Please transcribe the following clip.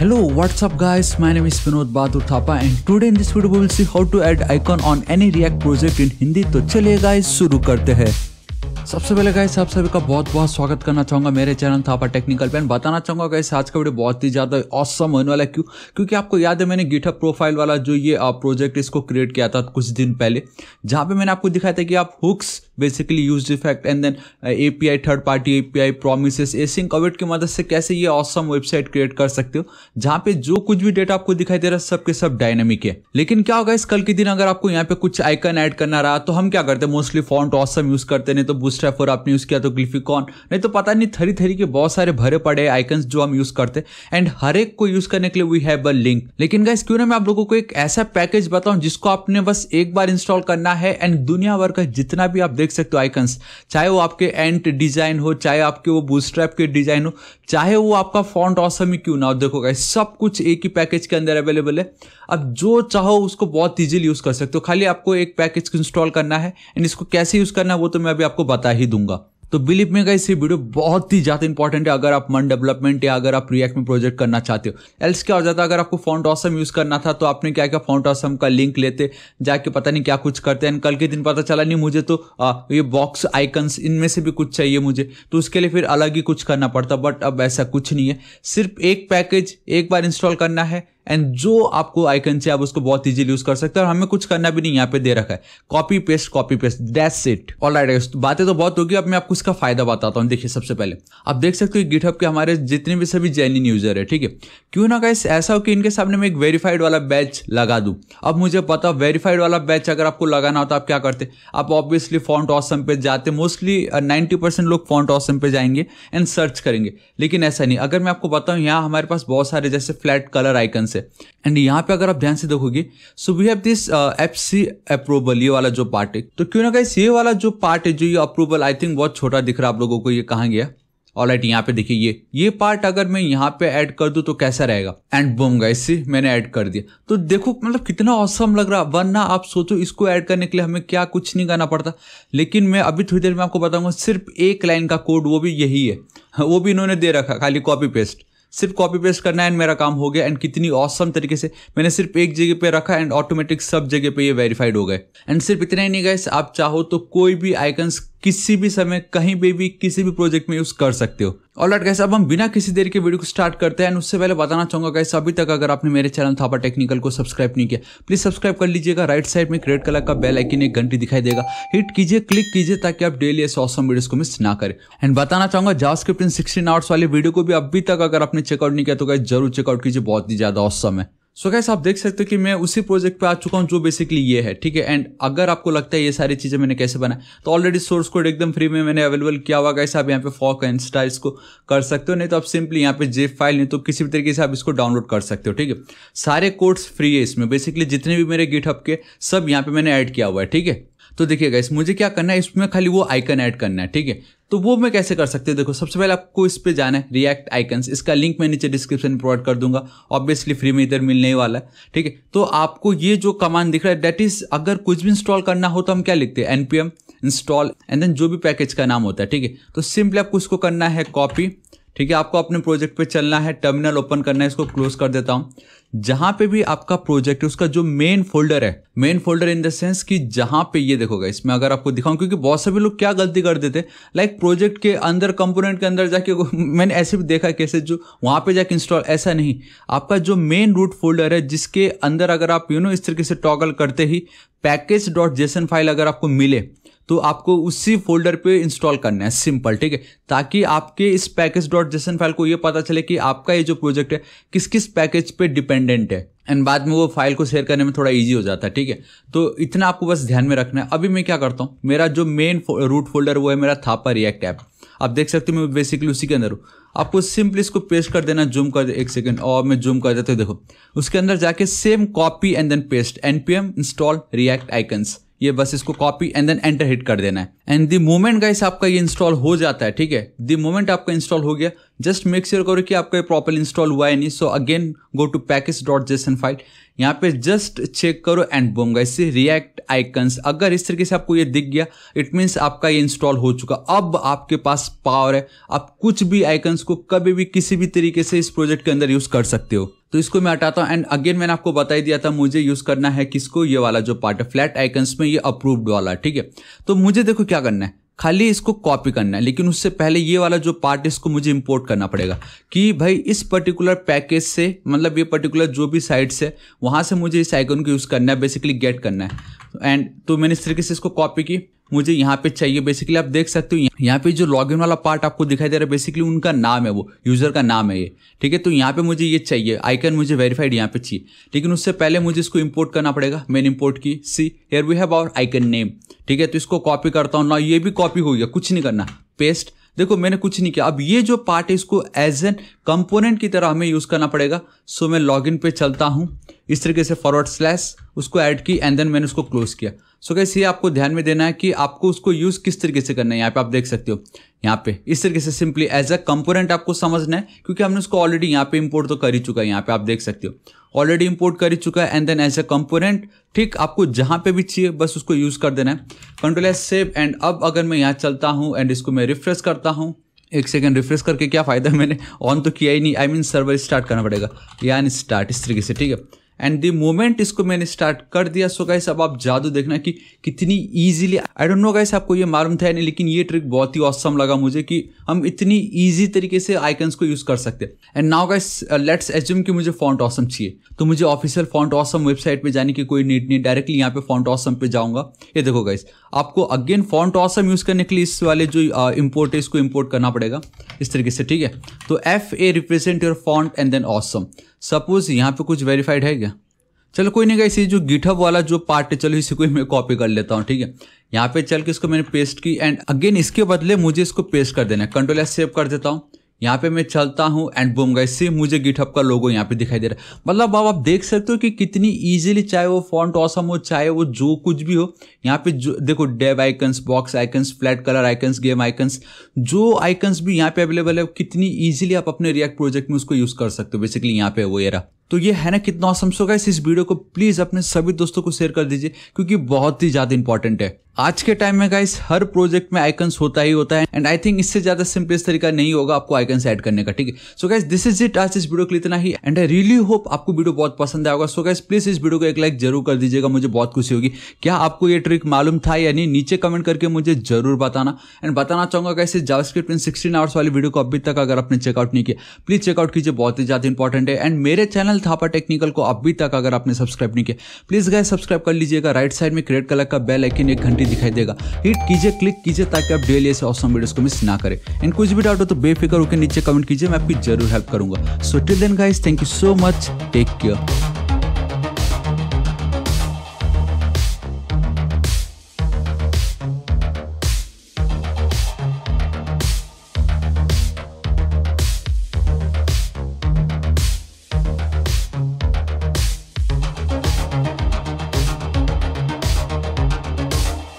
Hello, what's up guys? My name is Vinod Bahadur Thapa and today in this video we will see how to add icon on any React project in Hindi. तो चलिए guys शुरू करते हैं सबसे पहले guys आप सभी का बहुत बहुत स्वागत करना चाहूंगा मेरे चैनल थापा टेक्निकल पे बताना चाहूंगा गाइस आज का वीडियो बहुत ही ज़्यादा ऑसम होने वाला है क्यों क्योंकि आपको याद है मैंने गिटअप प्रोफाइल वाला जो ये प्रोजेक्ट इसको क्रिएट किया था कुछ दिन पहले जहाँ पे मैंने आपको दिखाया था कि आप hooks basically use effect and then API third party API promises async await की मदद से कैसे ये ऑसम वेबसाइट क्रिएट कर सकते हो जहाँ पे जो कुछ भी डेटा आपको दिखाई दे रहा है सब सब डायनेमिक है लेकिन क्या होगा इस कल के दिन अगर आपको यहाँ पे कुछ आइकन ऐड करना रहा तो हम क्या करते हैं मोस्टली फॉन्ट ऑसम यूज करते नहीं तो फोर आपने यूज किया तो ग्लिफिकॉन नहीं तो पता नहीं थरी थरी के बहुत सारे भरे पड़े आइकन जो हम यूज करते हैं एंड हर एक को यूज करने के लिए वी हैव अ लिंक लेकिन गाइस क्यों ना मैं आप लोगों को एक ऐसा पैकेज बताऊं जिसको आपने बस एक बार इंस्टॉल करना है एंड दुनिया भर का जितना भी आप देख देख सकते हो आइकन्स चाहे वो आपके एंट डिजाइन हो चाहे आपके वो बूस्ट्रैप के डिजाइन हो चाहे वो आपका फॉन्ट ऑसम ही क्यों ना हो देखो गाइस सब कुछ एक ही पैकेज के अंदर अवेलेबल है अब जो चाहो उसको बहुत ईजिली यूज़ कर सकते हो खाली आपको एक पैकेज इंस्टॉल करना है एंड इसको कैसे यूज़ करना है वो तो मैं अभी आपको बता ही दूंगा तो बिलीव में गाइस ये वीडियो बहुत ही ज़्यादा इंपॉर्टेंट है अगर आप मन डेवलपमेंट या अगर आप रिएक्ट में प्रोजेक्ट करना चाहते हो एल्स क्या हो जाता है अगर आपको फॉन्ट ऑसम यूज़ करना था तो आपने क्या क्या फॉन्ट ऑसम का लिंक लेते जाके पता नहीं क्या कुछ करते हैं कल के दिन पता चला नहीं मुझे तो आ, ये बॉक्स आइकन्स इनमें से भी कुछ चाहिए मुझे तो उसके लिए फिर अलग ही कुछ करना पड़ता बट अब ऐसा कुछ नहीं है सिर्फ एक पैकेज एक बार इंस्टॉल करना है एंड जो आपको आइकन से आप उसको बहुत इजीली यूज कर सकते हैं और हमें कुछ करना भी नहीं यहाँ पे दे रखा है copy paste copy paste that's set और राइट बातें तो बहुत होगी अब मैं आपको इसका फायदा बताता हूँ देखिए सबसे पहले आप देख सकते हो गिटहब के हमारे जितने भी सभी जेन्यून यूजर है ठीक है क्यों ना कहीं ऐसा हो कि इनके सामने मैं एक वेरीफाइड वाला बैच लगा दूँ अब मुझे पता वेरीफाइड वाला बैच अगर आपको लगाना हो तो आप क्या करते आप ऑब्वियसली फॉन्ट ऑसम पे जाते मोस्टली नाइन्टी परसेंट लोग फॉन्ट ऑसम पे जाएंगे एंड सर्च करेंगे लेकिन ऐसा नहीं अगर मैं आपको बताऊँ यहाँ हमारे पास बहुत सारे जैसे फ्लैट कलर आइकन्स से एंड यहाँ पे अगर आप ध्यान से देखोगे so we have this F C approval ये वाला जो पार्ट है तो क्यों ना कहीं ये वाला जो पार्ट है जो ये अप्रूवल आई थिंक बहुत छोटा दिख रहा है आप लोगों को ये कहा गया ऑल राइट यहाँ पे देखिए ये ये पार्ट अगर मैं यहाँ पे ऐड कर दू तो कैसा रहेगा एंड बोम गए मैंने ऐड कर दिया तो देखो मतलब कितना औसम लग रहा वरना आप सोचो इसको ऐड करने के लिए हमें क्या कुछ नहीं करना पड़ता लेकिन मैं अभी थोड़ी देर में आपको बताऊंगा सिर्फ एक लाइन का कोड वो भी यही है हाँ, वो भी इन्होंने दे रखा खाली कॉपी पेस्ट सिर्फ कॉपी पेस्ट करना है एंड मेरा काम हो गया एंड कितनी औसम तरीके से मैंने सिर्फ एक जगह पे रखा एंड ऑटोमेटिक सब जगह पे ये वेरीफाइड हो गए एंड सिर्फ इतना ही नहीं गए आप चाहो तो कोई भी आइकन्स किसी भी समय कहीं भी भी किसी भी प्रोजेक्ट में यूज कर सकते हो और लट गैस अब हम बिना किसी देर के वीडियो को स्टार्ट करते हैं उससे पहले बताना चाहूंगा गैस अभी तक अगर आपने मेरे चैनल थापा टेक्निकल को सब्सक्राइब नहीं किया प्लीज सब्सक्राइब कर लीजिएगा राइट साइड में रेड कलर का बेल आइकन एक घंटी दिखाई देगा हिट कीजिए क्लिक कीजिए ताकि आप डेली ऐसे ऑसम वीडियोस को मिस ना करें एंड बताना चाहूंगा जावास्क्रिप्ट इन सिक्सटीन आवर्स वाले वीडियो को भी अभी तक अगर आपने चेकआउट नहीं किया तो गैस जरूर चेकआउट कीजिए बहुत ही ज्यादा औसम है सो so गैस आप देख सकते हो कि मैं उसी प्रोजेक्ट पे आ चुका हूँ जो बेसिकली ये है ठीक है एंड अगर आपको लगता है ये सारी चीज़ें मैंने कैसे बनाया तो ऑलरेडी सोर्स कोड एकदम फ्री में मैंने अवेलेबल किया हुआ गैस आप यहाँ पे फॉक इंस्टा इसको कर सकते हो नहीं तो आप सिंपली यहाँ पे जेब फाइल नहीं तो किसी भी तरीके से आप इसको डाउनलोड कर सकते हो ठीक है सारे कोड्स फ्री है इसमें बेसिकली जितने भी मेरे गिटहब के सब यहाँ पे मैंने ऐड किया हुआ है ठीक है तो देखिए इस मुझे क्या करना है इसमें खाली वो आइकन ऐड करना है ठीक है तो वो मैं कैसे कर सकते हैं देखो सबसे पहले आपको इस पर जाना है रिएक्ट आइकन्स इसका लिंक मैं नीचे डिस्क्रिप्शन में प्रोवाइड कर दूंगा ऑब्वियसली फ्री में इधर मिलने ही वाला है ठीक है तो आपको ये जो कमांड दिख रहा है डेट इज अगर कुछ भी इंस्टॉल करना हो तो हम क्या लिखते हैं एनपीएम इंस्टॉल एंड देन जो भी पैकेज का नाम होता है ठीक है तो सिंपली आपको इसको करना है कॉपी ठीक है आपको अपने प्रोजेक्ट पे चलना है टर्मिनल ओपन करना है इसको क्लोज कर देता हूँ जहां पे भी आपका प्रोजेक्ट है उसका जो मेन फोल्डर है main folder in the sense कि जहां पे ये देखोगे इसमें अगर आपको दिखाऊं क्योंकि बहुत सारे लोग क्या गलती कर देते लाइक प्रोजेक्ट के अंदर कंपोनेंट के अंदर जाके मैंने ऐसे भी देखा कैसे जो वहां पे जाके इंस्टॉल ऐसा नहीं आपका जो मेन रूट फोल्डर है जिसके अंदर अगर आप यू नो इस तरीके से टॉगल करते ही पैकेज डॉट जेसन फाइल अगर आपको मिले तो आपको उसी फोल्डर पे इंस्टॉल करना है सिंपल ठीक है ताकि आपके इस पैकेज डॉट जेसन फाइल को ये पता चले कि आपका ये जो प्रोजेक्ट है किस किस पैकेज पे डिपेंडेंट है एंड बाद में वो फाइल को शेयर करने में थोड़ा इजी हो जाता है ठीक है तो इतना आपको बस ध्यान में रखना है अभी मैं क्या करता हूँ मेरा जो मेन रूट फोल्डर वो है मेरा थापा रिएक्ट ऐप आप देख सकते हो मैं बेसिकली उसी के अंदर हूँ आपको सिंपली इसको पेस्ट कर देना जूम कर दे एक सेकंड और मैं जूम कर देता हूँ देखो उसके अंदर जाके same copy and then paste npm install React icons ये बस इसको copy and then enter hit कर देना है एंड द मोमेंट गाइस आपका ये इंस्टॉल हो जाता है ठीक है द मोमेंट आपका इंस्टॉल हो गया जस्ट मेक श्योर करो कि आपका ये प्रॉपर इंस्टॉल हुआ है नहीं so again go to package dot JSON file यहाँ पे जस्ट चेक करो and boom guys React icons अगर इस तरीके से आपको ये दिख गया इट मीन्स आपका ये इंस्टॉल हो चुका अब आपके पास पावर है आप कुछ भी आइकन्स को कभी भी किसी भी तरीके से इस प्रोजेक्ट के अंदर यूज़ कर सकते हो तो इसको मैं हटाता हूँ एंड अगेन मैंने आपको बता ही दिया था मुझे यूज़ करना है किसको ये वाला जो पार्ट है फ्लैट आइकन्स में ये अप्रूव्ड वाला ठीक है तो मुझे देखो क्या करना है खाली इसको कॉपी करना है लेकिन उससे पहले ये वाला जो पार्ट इसको मुझे इंपोर्ट करना पड़ेगा कि भाई इस पर्टिकुलर पैकेज से मतलब ये पर्टिकुलर जो भी साइट्स है वहाँ से मुझे इस आइकन को यूज़ करना है बेसिकली गेट करना है एंड तो मैंने इस तरीके से इसको कॉपी की मुझे यहाँ पे चाहिए बेसिकली आप देख सकते हो यहाँ पे जो लॉगिन वाला पार्ट आपको दिखाई दे रहा है बेसिकली उनका नाम है वो यूज़र का नाम है ये ठीक है तो यहाँ पे मुझे ये चाहिए आइकन मुझे वेरीफाइड यहाँ पे चाहिए लेकिन उससे पहले मुझे इसको इंपोर्ट करना पड़ेगा मैंने इंपोर्ट की see here we have our icon name ठीक है तो इसको कॉपी करता हूँ ना ये भी कॉपी हो गया कुछ नहीं करना पेस्ट देखो मैंने कुछ नहीं किया अब ये जो पार्ट है इसको एज एन कंपोनेंट की तरह हमें यूज़ करना पड़ेगा सो मैं लॉगिन पे चलता हूँ इस तरीके से फॉरवर्ड स्लैश उसको ऐड की एंड देन मैंने उसको क्लोज किया सो so, कैसे ये आपको ध्यान में देना है कि आपको उसको यूज़ किस तरीके से करना है यहाँ पे आप देख सकते हो यहाँ पे इस तरीके से सिंपली एज अ कंपोनेंट आपको समझना है क्योंकि हमने उसको ऑलरेडी यहाँ पे इंपोर्ट तो कर ही चुका है यहाँ पे आप देख सकते हो ऑलरेडी इंपोर्ट कर ही चुका है and then as a component ठीक आपको जहाँ पे भी चाहिए बस उसको यूज़ कर देना है कंट्रोल एस सेव एंड अब अगर मैं यहाँ चलता हूँ एंड इसको मैं रिफ्रेश करता हूँ एक सेकेंड रिफ्रेश करके क्या फ़ायदा मैंने ऑन तो किया ही नहीं I I mean mean, server start करना पड़ेगा यानी स्टार्ट इस तरीके से ठीक है एंड द मोमेंट इसको मैंने स्टार्ट कर दिया सो गाइस अब आप जादू देखना कि कितनी easily I don't know guys आपको ये मालूम था नहीं लेकिन ये ट्रिक बहुत ही औसम लगा मुझे कि हम इतनी ईजी तरीके से आइकन्स को यूज़ कर सकते हैं and now guys let's assume कि मुझे फॉन्ट ऑसम चाहिए तो मुझे ऑफिशियल फॉन्ट ऑसम वेबसाइट पर जाने की कोई नीड नहीं डायरेक्टली यहाँ पे फॉन्ट ऑसम पे जाऊंगा ये देखो गाइस आपको अगेन फॉन्ट ऑसम यूज़ करने के लिए इस वाले जो इम्पोर्ट uh, है इसको इम्पोर्ट करना पड़ेगा इस तरीके से ठीक है तो F A represent your font and then awesome suppose यहाँ पे कुछ वेरीफाइड है क्या चलो कोई नहीं गाइस जो गिठअप वाला जो पार्ट है चलो इसी को मैं कॉपी कर लेता हूँ ठीक है यहाँ पे चल के इसको मैंने पेस्ट की एंड अगेन इसके बदले मुझे इसको पेस्ट कर देना है कंट्रोल एस सेव कर देता हूँ यहाँ पे मैं चलता हूँ एंड बूम गए सिर्फ मुझे गिटहब का लोगो यहाँ पे दिखाई दे रहा है मतलब अब आप देख सकते हो कि कितनी इजीली चाहे वो फॉन्ट ऑसम हो चाहे वो जो कुछ भी हो यहाँ पे जो देखो dev icons box icons flat colour icons game icons जो आइकन्स भी यहाँ पे अवेलेबल है कितनी ईजिली आप अपने रिएक्ट प्रोजेक्ट में उसको यूज़ कर सकते हो बेसिकली यहाँ पे वो एरा तो ये है ना कितना ऑसम सो गए इस वीडियो को प्लीज़ अपने सभी दोस्तों को शेयर कर दीजिए क्योंकि बहुत ही ज़्यादा इंपॉर्टेंट है आज के टाइम में गाइस हर प्रोजेक्ट में आइकन्स होता ही होता है एंड आई थिंक इससे ज्यादा सिंपलिस तरीका नहीं होगा आपको आइकन्स ऐड करने का ठीक है so guys this is it आज इस वीडियो के लिए इतना ही एंड आई रियली होप आपको वीडियो बहुत पसंद आया होगा सो गाइस प्लीज इस वीडियो को एक लाइक जरूर कर दीजिएगा मुझे बहुत खुशी होगी क्या आपको ये ट्रिक मालूम था या नहीं नीचे कमेंट करके मुझे जरूर बताना एंड बताना चाहूंगा कैसे जावास्क्रिप्ट इन सिक्सटीन आवर्स वाली वीडियो को अभी तक अगर आपने चेकआउट नहीं किया प्लीज चेकआउट कीजिए बहुत ही ज्यादा इंपॉर्टेंट है एंड मेरे चैनल थापा टेक्निकल को अभी तक अगर आपने सब्सक्राइब नहीं किया प्लीज गाय सब्सक्राइब कर लीजिएगा राइट साइड में क्रिएट कलर का बेल आइकिन एक घंटे नीचे दिखाई देगा हिट कीजिए क्लिक कीजिए ताकि आप डेली ऐसे ऑसम वीडियोस को मिस ना करें एंड कुछ भी डाउट हो तो बेफिक्र होकर नीचे कमेंट कीजिए मैं आपकी जरूर हेल्प करूंगा so till then guys thank you so much take care